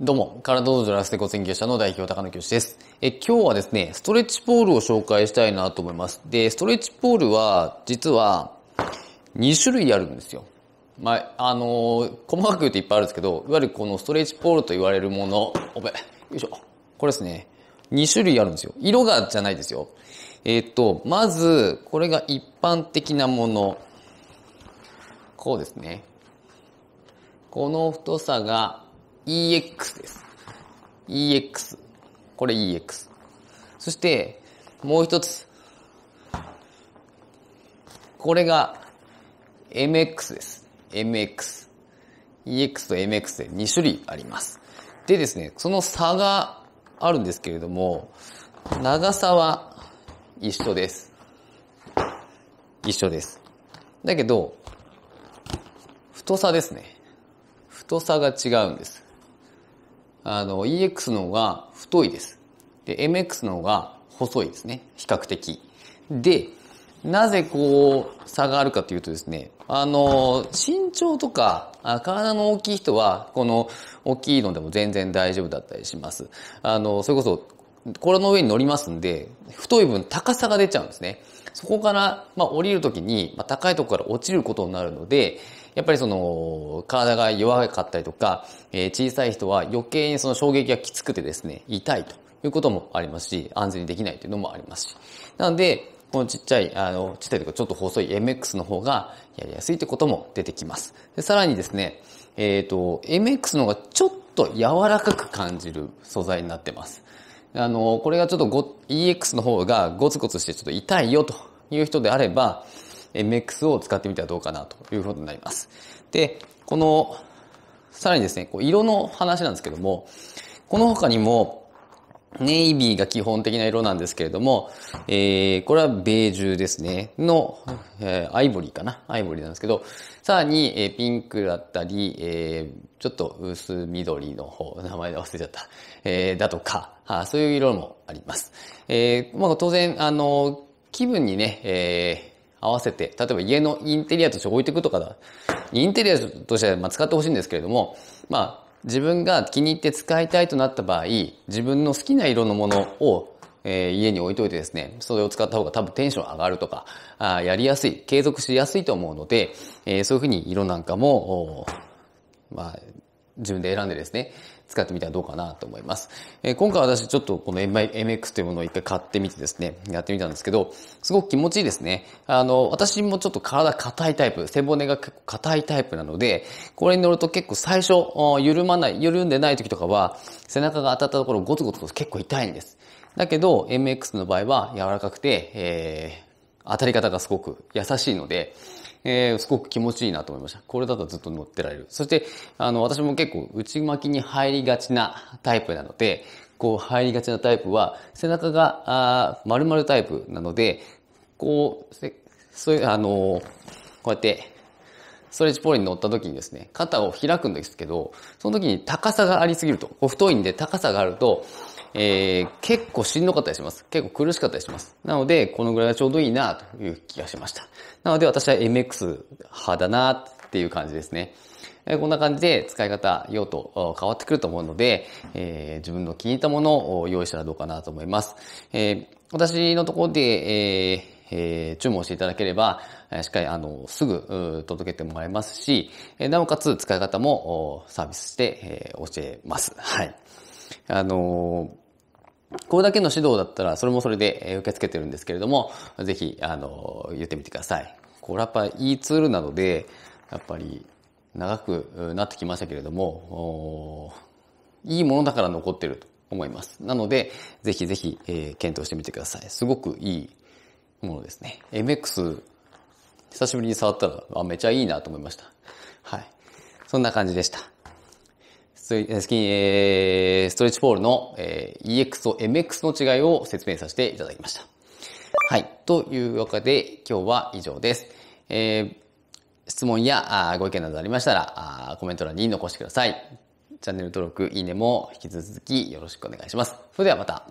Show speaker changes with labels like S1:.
S1: どうも、体道場ラステ骨研究者の代表高野教師です。え、今日はですね、ストレッチポールを紹介したいなと思います。で、ストレッチポールは、実は、2種類あるんですよ。まあ、あのー、細かく言うといっぱいあるんですけど、いわゆるこのストレッチポールと言われるもの、おべ、よいしょ。これですね、2種類あるんですよ。色がじゃないですよ。えっと、まず、これが一般的なもの。こうですね。この太さが EX です。EX。これ EX。そして、もう一つ。これが MX です。MX。EX と MX で2種類あります。でですね、その差があるんですけれども、長さは一緒です。一緒です。だけど、太さですね。太さが違うんです。あの、EX の方が太いです。で、MX の方が細いですね。比較的。で、なぜこう、差があるかというとですね、あの、身長とか、体の大きい人は、この大きいのでも全然大丈夫だったりします。あの、それこそ、これの上に乗りますんで、太い分高さが出ちゃうんですね。そこから、まあ、降りるときに、まあ、高いとこから落ちることになるので、やっぱりその、体が弱かったりとか、えー、小さい人は余計にその衝撃がきつくてですね、痛いということもありますし、安全にできないというのもありますし。なので、このちっちゃい、あの、ちっちゃいとかちょっと細い MX の方がやりやすいということも出てきます。でさらにですね、えっ、ー、と、MX の方がちょっと柔らかく感じる素材になってます。あの、これがちょっと EX の方がゴツゴツしてちょっと痛いよという人であれば、MX を使ってみてはどうかなということになります。で、この、さらにですね、こう色の話なんですけども、この他にも、ネイビーが基本的な色なんですけれども、えー、これはベージュですね。の、えー、アイボリーかなアイボリーなんですけど、さらに、えー、ピンクだったり、えー、ちょっと薄緑の方、名前で忘れちゃった、えー、だとか、はあ、そういう色もあります。えー、まあ、当然、あの、気分にね、えー、合わせて、例えば家のインテリアとして置いていくとかだ。インテリアとしてま使ってほしいんですけれども、まあ、自分が気に入って使いたいとなった場合、自分の好きな色のものを、えー、家に置いといてですね、それを使った方が多分テンション上がるとか、あやりやすい、継続しやすいと思うので、えー、そういうふうに色なんかも、まあ、自分で選んでですね、使ってみたらどうかなと思います。えー、今回私ちょっとこの MX というものを一回買ってみてですね、やってみたんですけど、すごく気持ちいいですね。あの、私もちょっと体硬いタイプ、背骨が結構硬いタイプなので、これに乗ると結構最初、緩まない、緩んでない時とかは、背中が当たったところゴツゴツと結構痛いんです。だけど、MX の場合は柔らかくて、えー当たり方がすごく優しいので、えー、すごく気持ちいいなと思いました。これだとずっと乗ってられる。そして、あの、私も結構内巻きに入りがちなタイプなので、こう入りがちなタイプは、背中が、あ丸々タイプなので、こう、そういう、あのー、こうやって、ストレッチポールに乗った時にですね、肩を開くんですけど、その時に高さがありすぎると、こう太いんで高さがあると、えー、結構しんどかったりします。結構苦しかったりします。なので、このぐらいがちょうどいいなという気がしました。なので、私は MX 派だなっていう感じですね。こんな感じで使い方、用途変わってくると思うので、えー、自分の気に入ったものを用意したらどうかなと思います。えー、私のところで、えーえー、注文していただければ、しっかり、あの、すぐ届けてもらえますし、なおかつ使い方もサービスして、えー、教えます。はい。あのこれだけの指導だったら、それもそれで受け付けてるんですけれども、ぜひ、あの、言ってみてください。これやっぱいいツールなので、やっぱり長くなってきましたけれども、いいものだから残ってると思います。なので、ぜひぜひ、えー、検討してみてください。すごくいいものですね。MX、久しぶりに触ったら、あ、めちゃいいなと思いました。はい。そんな感じでした。ストレッチポールの EX と MX の違いを説明させていただきました。はい。というわけで、今日は以上です。えー、質問やご意見などありましたら、コメント欄に残してください。チャンネル登録、いいねも引き続きよろしくお願いします。それではまた。